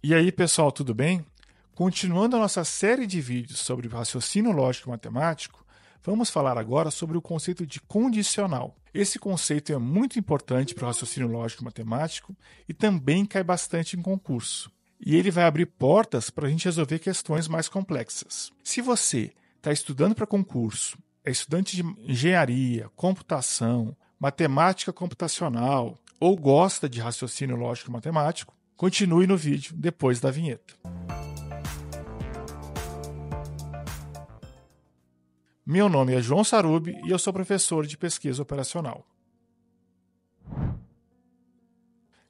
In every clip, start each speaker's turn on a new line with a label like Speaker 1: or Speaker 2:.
Speaker 1: E aí, pessoal, tudo bem? Continuando a nossa série de vídeos sobre raciocínio lógico matemático, vamos falar agora sobre o conceito de condicional. Esse conceito é muito importante para o raciocínio lógico matemático e também cai bastante em concurso. E ele vai abrir portas para a gente resolver questões mais complexas. Se você está estudando para concurso, é estudante de engenharia, computação, matemática computacional ou gosta de raciocínio lógico matemático, Continue no vídeo depois da vinheta. Meu nome é João Sarub e eu sou professor de pesquisa operacional.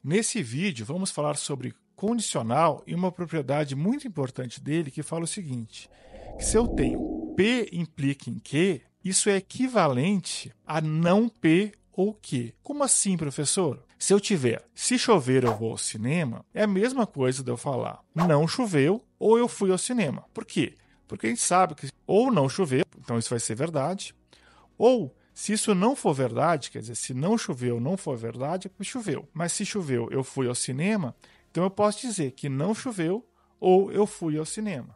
Speaker 1: Nesse vídeo vamos falar sobre condicional e uma propriedade muito importante dele que fala o seguinte: que se eu tenho P implica em Q, isso é equivalente a não P ou que? Como assim, professor? Se eu tiver, se chover eu vou ao cinema, é a mesma coisa de eu falar não choveu ou eu fui ao cinema. Por quê? Porque a gente sabe que ou não choveu, então isso vai ser verdade, ou se isso não for verdade, quer dizer, se não choveu não for verdade, choveu. Mas se choveu, eu fui ao cinema, então eu posso dizer que não choveu ou eu fui ao cinema.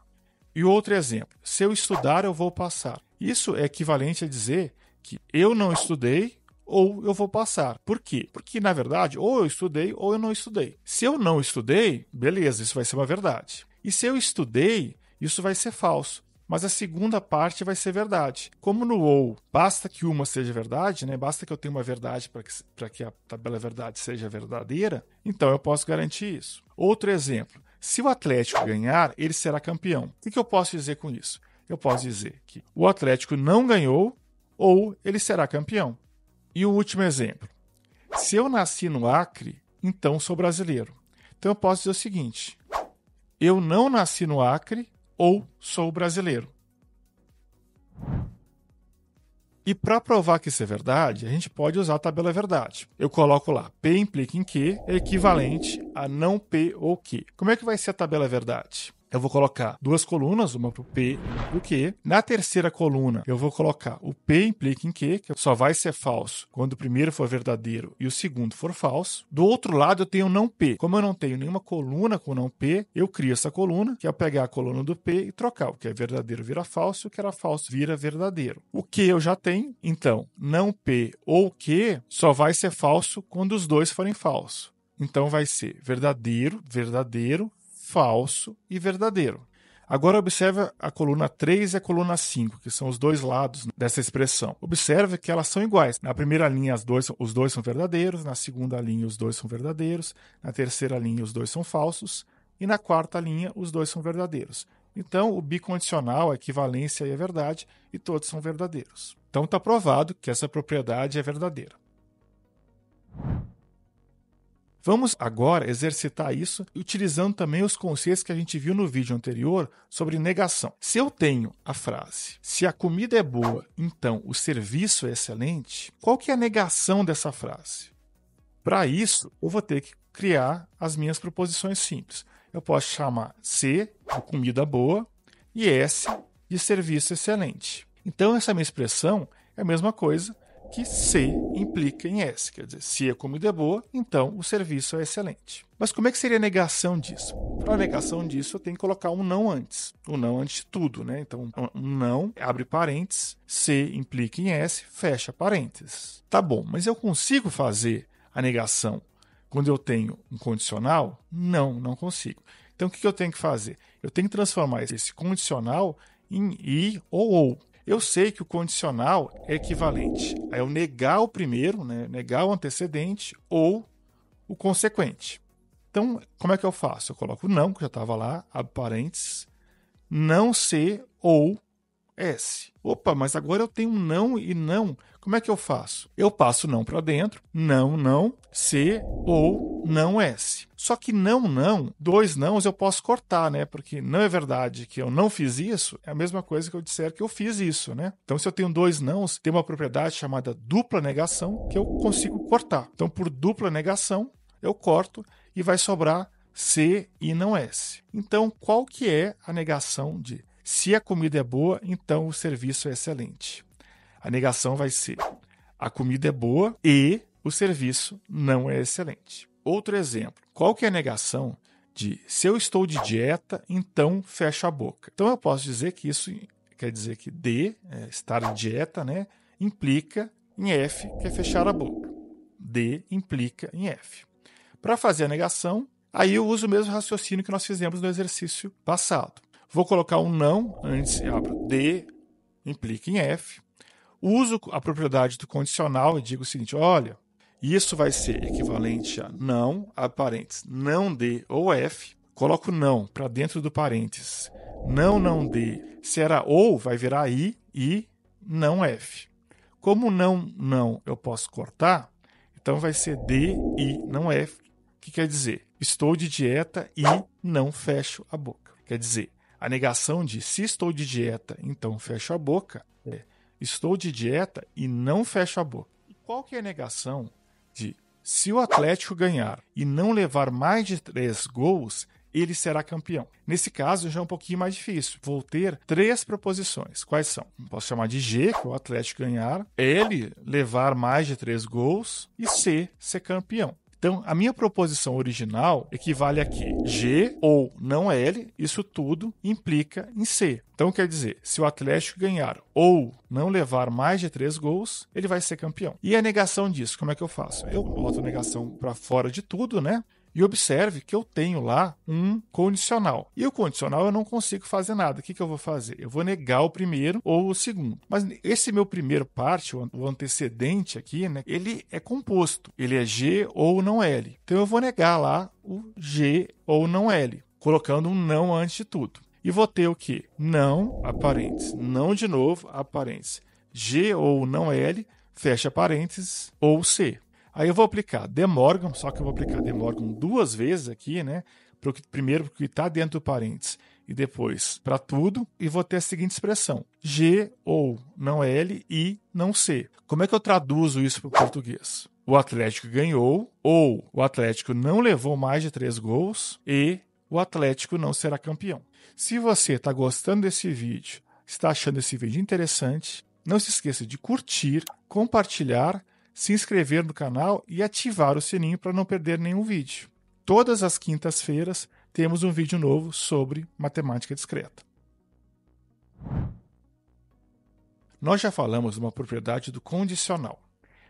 Speaker 1: E outro exemplo, se eu estudar, eu vou passar. Isso é equivalente a dizer que eu não estudei ou eu vou passar. Por quê? Porque, na verdade, ou eu estudei ou eu não estudei. Se eu não estudei, beleza, isso vai ser uma verdade. E se eu estudei, isso vai ser falso. Mas a segunda parte vai ser verdade. Como no ou, basta que uma seja verdade, né? basta que eu tenha uma verdade para que, que a tabela verdade seja verdadeira, então eu posso garantir isso. Outro exemplo: se o Atlético ganhar, ele será campeão. O que eu posso dizer com isso? Eu posso dizer que o Atlético não ganhou ou ele será campeão. E o último exemplo. Se eu nasci no Acre, então sou brasileiro. Então eu posso dizer o seguinte: eu não nasci no Acre ou sou brasileiro. E para provar que isso é verdade, a gente pode usar a tabela verdade. Eu coloco lá P implica em Q é equivalente a não P ou Q. Como é que vai ser a tabela verdade? eu vou colocar duas colunas, uma para o P e uma para o Q. Na terceira coluna, eu vou colocar o P implica em Q, que só vai ser falso quando o primeiro for verdadeiro e o segundo for falso. Do outro lado, eu tenho não P. Como eu não tenho nenhuma coluna com não P, eu crio essa coluna, que é pegar a coluna do P e trocar. O que é verdadeiro vira falso, o que era falso vira verdadeiro. O Q eu já tenho, então não P ou Q só vai ser falso quando os dois forem falsos. Então vai ser verdadeiro, verdadeiro, falso e verdadeiro. Agora observe a coluna 3 e a coluna 5, que são os dois lados dessa expressão. Observe que elas são iguais. Na primeira linha dois, os dois são verdadeiros, na segunda linha os dois são verdadeiros, na terceira linha os dois são falsos e na quarta linha os dois são verdadeiros. Então, o bicondicional, a equivalência e a é verdade, e todos são verdadeiros. Então, está provado que essa propriedade é verdadeira. Vamos agora exercitar isso utilizando também os conceitos que a gente viu no vídeo anterior sobre negação. Se eu tenho a frase, se a comida é boa, então o serviço é excelente, qual que é a negação dessa frase? Para isso, eu vou ter que criar as minhas proposições simples. Eu posso chamar C de comida boa e S de serviço excelente. Então, essa minha expressão é a mesma coisa que C implica em S. Quer dizer, se a comida é boa, então o serviço é excelente. Mas como é que seria a negação disso? Para a negação disso, eu tenho que colocar um não antes. O um não antes de tudo, né? Então, um não abre parênteses, C implica em S, fecha parênteses. Tá bom, mas eu consigo fazer a negação quando eu tenho um condicional? Não, não consigo. Então, o que eu tenho que fazer? Eu tenho que transformar esse condicional em I ou ou. Eu sei que o condicional é equivalente a eu negar o primeiro, né, negar o antecedente ou o consequente. Então, como é que eu faço? Eu coloco não, que já estava lá, abre parênteses, não ser ou S. Opa, mas agora eu tenho um não e não. Como é que eu faço? Eu passo não para dentro, não, não, C ou não S. Só que não, não, dois nãos eu posso cortar, né? Porque não é verdade que eu não fiz isso, é a mesma coisa que eu disser que eu fiz isso, né? Então, se eu tenho dois nãos, tem uma propriedade chamada dupla negação que eu consigo cortar. Então, por dupla negação, eu corto e vai sobrar C e não S. Então, qual que é a negação de se a comida é boa, então o serviço é excelente. A negação vai ser: a comida é boa e o serviço não é excelente. Outro exemplo: qual que é a negação de se eu estou de dieta, então fecho a boca? Então eu posso dizer que isso quer dizer que D, é, estar de dieta, né, implica em F, que é fechar a boca. D implica em F. Para fazer a negação, aí eu uso o mesmo raciocínio que nós fizemos no exercício passado. Vou colocar um não antes, abro D, implica em F. Uso a propriedade do condicional e digo o seguinte: olha, isso vai ser equivalente a não, a parênteses, não D ou F. Coloco não para dentro do parênteses. Não, não D. Se era ou, vai virar I e não F. Como não, não eu posso cortar, então vai ser D, I, não F, O que quer dizer estou de dieta e não fecho a boca. Quer dizer, a negação de se estou de dieta, então fecho a boca, é estou de dieta e não fecho a boca. E qual que é a negação de se o Atlético ganhar e não levar mais de três gols, ele será campeão. Nesse caso já é um pouquinho mais difícil. Vou ter três proposições. Quais são? Posso chamar de G, que é o Atlético ganhar, L, levar mais de três gols e C, ser campeão. Então, a minha proposição original equivale a que G ou não L, isso tudo implica em C. Então, quer dizer, se o Atlético ganhar ou não levar mais de três gols, ele vai ser campeão. E a negação disso, como é que eu faço? Eu boto a negação para fora de tudo, né? E observe que eu tenho lá um condicional. E o condicional eu não consigo fazer nada. O que, que eu vou fazer? Eu vou negar o primeiro ou o segundo. Mas esse meu primeiro parte, o antecedente aqui, né, ele é composto. Ele é G ou não L. Então eu vou negar lá o G ou não L, colocando um não antes de tudo. E vou ter o que? Não, aparentes. Não de novo, aparentes. G ou não L, fecha parênteses, ou C. Aí eu vou aplicar De Morgan, só que eu vou aplicar De Morgan duas vezes aqui, né? primeiro porque está dentro do parênteses e depois para tudo e vou ter a seguinte expressão: G ou não L e não C. Como é que eu traduzo isso para o português? O Atlético ganhou ou o Atlético não levou mais de três gols e o Atlético não será campeão. Se você está gostando desse vídeo, está achando esse vídeo interessante, não se esqueça de curtir, compartilhar se inscrever no canal e ativar o sininho para não perder nenhum vídeo. Todas as quintas-feiras temos um vídeo novo sobre matemática discreta. Nós já falamos de uma propriedade do condicional,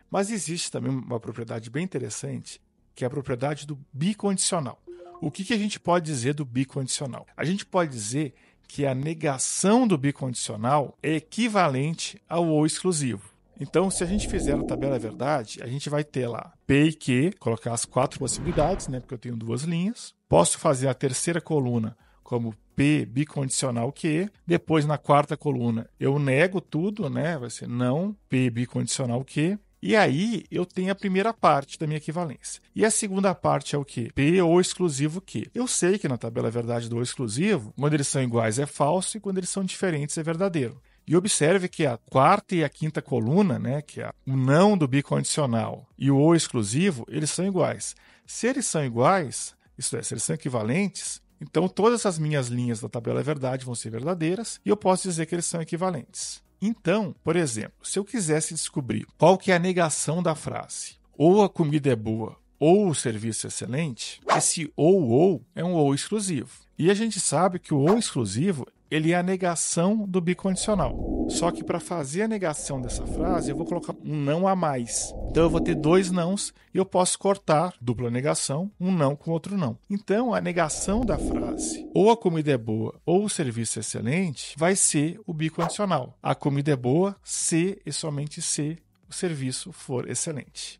Speaker 1: mas existe também uma propriedade bem interessante, que é a propriedade do bicondicional. O que, que a gente pode dizer do bicondicional? A gente pode dizer que a negação do bicondicional é equivalente ao ou exclusivo. Então, se a gente fizer a tabela verdade, a gente vai ter lá P e Q, colocar as quatro possibilidades, né? Porque eu tenho duas linhas. Posso fazer a terceira coluna como P bicondicional Q. Depois, na quarta coluna, eu nego tudo, né? Vai ser não P bicondicional Q. E aí eu tenho a primeira parte da minha equivalência. E a segunda parte é o quê? P ou exclusivo Q. Eu sei que na tabela verdade do exclusivo, quando eles são iguais é falso e quando eles são diferentes é verdadeiro. E observe que a quarta e a quinta coluna, né, que é o não do bicondicional e o ou exclusivo, eles são iguais. Se eles são iguais, isto é, se eles são equivalentes, então todas as minhas linhas da tabela é verdade vão ser verdadeiras e eu posso dizer que eles são equivalentes. Então, por exemplo, se eu quisesse descobrir qual que é a negação da frase, ou a comida é boa, ou o serviço é excelente, esse ou ou é um ou exclusivo. E a gente sabe que o ou exclusivo ele é a negação do bicondicional. Só que para fazer a negação dessa frase, eu vou colocar um não a mais. Então eu vou ter dois nãos e eu posso cortar dupla negação, um não com outro não. Então a negação da frase, ou a comida é boa ou o serviço é excelente, vai ser o bicondicional. A comida é boa se e somente se o serviço for excelente.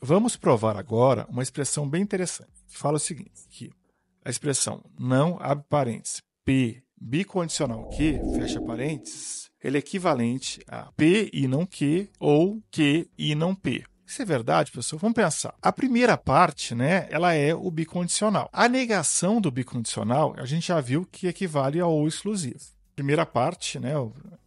Speaker 1: Vamos provar agora uma expressão bem interessante, que fala o seguinte, que a expressão não abre parênteses, P bicondicional Q, fecha parênteses, ele é equivalente a P e não Q ou Q e não P. Isso é verdade, pessoal? Vamos pensar. A primeira parte, né, ela é o bicondicional. A negação do bicondicional, a gente já viu que equivale ao ou exclusivo. Primeira parte, né,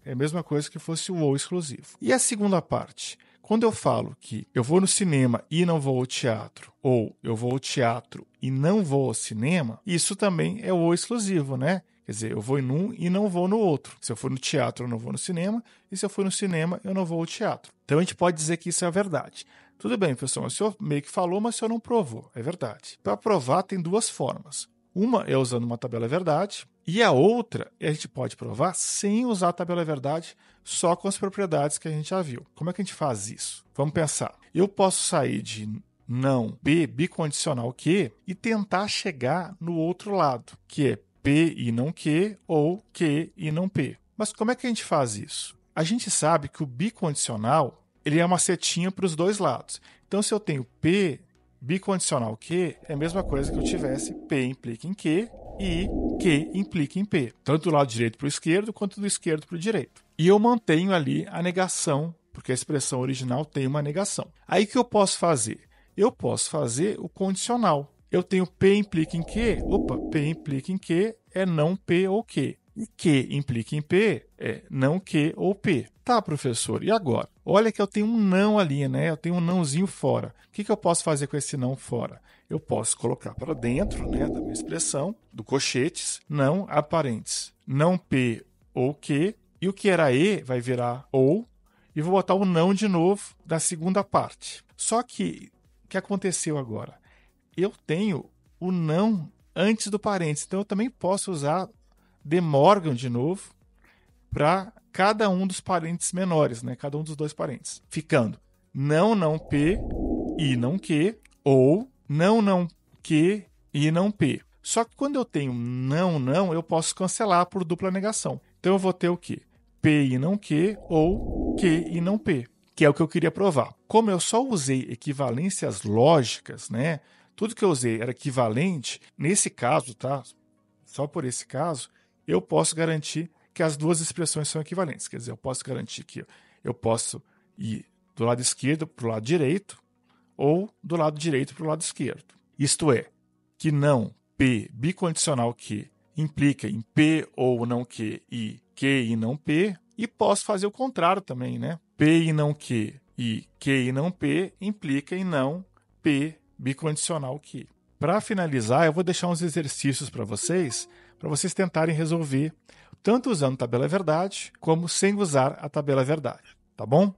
Speaker 1: é a mesma coisa que fosse o ou exclusivo. E a segunda parte? Quando eu falo que eu vou no cinema e não vou ao teatro, ou eu vou ao teatro e não vou ao cinema, isso também é o exclusivo, né? Quer dizer, eu vou em um e não vou no outro. Se eu for no teatro, eu não vou no cinema, e se eu for no cinema, eu não vou ao teatro. Então a gente pode dizer que isso é a verdade. Tudo bem, pessoal, o senhor meio que falou, mas o senhor não provou. É verdade. Para provar, tem duas formas. Uma é usando uma tabela verdade, e a outra a gente pode provar sem usar a tabela verdade, só com as propriedades que a gente já viu. Como é que a gente faz isso? Vamos pensar. Eu posso sair de não B bicondicional Q e tentar chegar no outro lado, que é P e não Q ou Q e não P. Mas como é que a gente faz isso? A gente sabe que o bicondicional ele é uma setinha para os dois lados. Então, se eu tenho P bicondicional Q é a mesma coisa que eu tivesse P implica em Q e Q implica em P, tanto do lado direito para o esquerdo quanto do esquerdo para o direito. E eu mantenho ali a negação, porque a expressão original tem uma negação. Aí que eu posso fazer? Eu posso fazer o condicional. Eu tenho P implica em Q, opa, P implica em Q é não P ou Q. E Q implica em P é não Q ou P. Tá, professor, e agora? Olha que eu tenho um não ali, né? Eu tenho um nãozinho fora. O que, que eu posso fazer com esse não fora? Eu posso colocar para dentro né, da minha expressão, do cochetes, não aparentes. Não P ou Q. E o que era E vai virar ou. E vou botar o não de novo da segunda parte. Só que o que aconteceu agora? Eu tenho o não antes do parênteses. Então eu também posso usar de Morgan de novo para cada um dos parentes menores, né? Cada um dos dois parentes. Ficando não, não P e não Q ou não, não Q e não P. Só que quando eu tenho não, não, eu posso cancelar por dupla negação. Então eu vou ter o quê? P e não Q ou Q e não P, que é o que eu queria provar. Como eu só usei equivalências lógicas, né? Tudo que eu usei era equivalente. Nesse caso, tá? Só por esse caso, eu posso garantir que as duas expressões são equivalentes. Quer dizer, eu posso garantir que eu posso ir do lado esquerdo para o lado direito ou do lado direito para o lado esquerdo. Isto é, que não P bicondicional Q implica em P ou não Q e Q e não P, e posso fazer o contrário também, né? P e não Q e Q e não P implica em não P bicondicional Q. Para finalizar, eu vou deixar uns exercícios para vocês, para vocês tentarem resolver tanto usando tabela verdade como sem usar a tabela verdade, tá bom?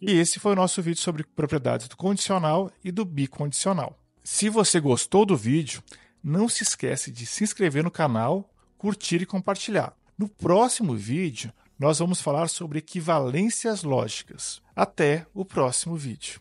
Speaker 1: E esse foi o nosso vídeo sobre propriedades do condicional e do bicondicional. Se você gostou do vídeo, não se esquece de se inscrever no canal, curtir e compartilhar. No próximo vídeo, nós vamos falar sobre equivalências lógicas. Até o próximo vídeo.